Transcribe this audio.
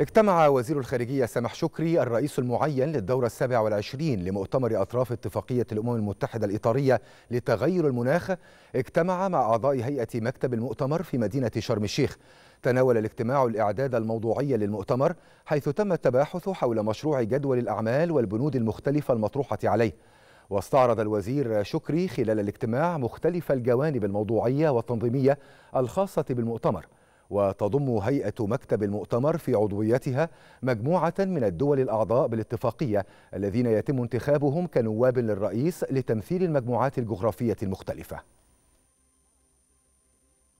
اجتمع وزير الخارجية سامح شكري الرئيس المعين للدورة السابعة والعشرين لمؤتمر أطراف اتفاقية الأمم المتحدة الإطارية لتغير المناخ اجتمع مع أعضاء هيئة مكتب المؤتمر في مدينة شرم الشيخ تناول الاجتماع الإعداد الموضوعي للمؤتمر حيث تم التباحث حول مشروع جدول الأعمال والبنود المختلفة المطروحة عليه واستعرض الوزير شكري خلال الاجتماع مختلف الجوانب الموضوعية والتنظيمية الخاصة بالمؤتمر وتضم هيئة مكتب المؤتمر في عضويتها مجموعة من الدول الأعضاء بالاتفاقية الذين يتم انتخابهم كنواب للرئيس لتمثيل المجموعات الجغرافية المختلفة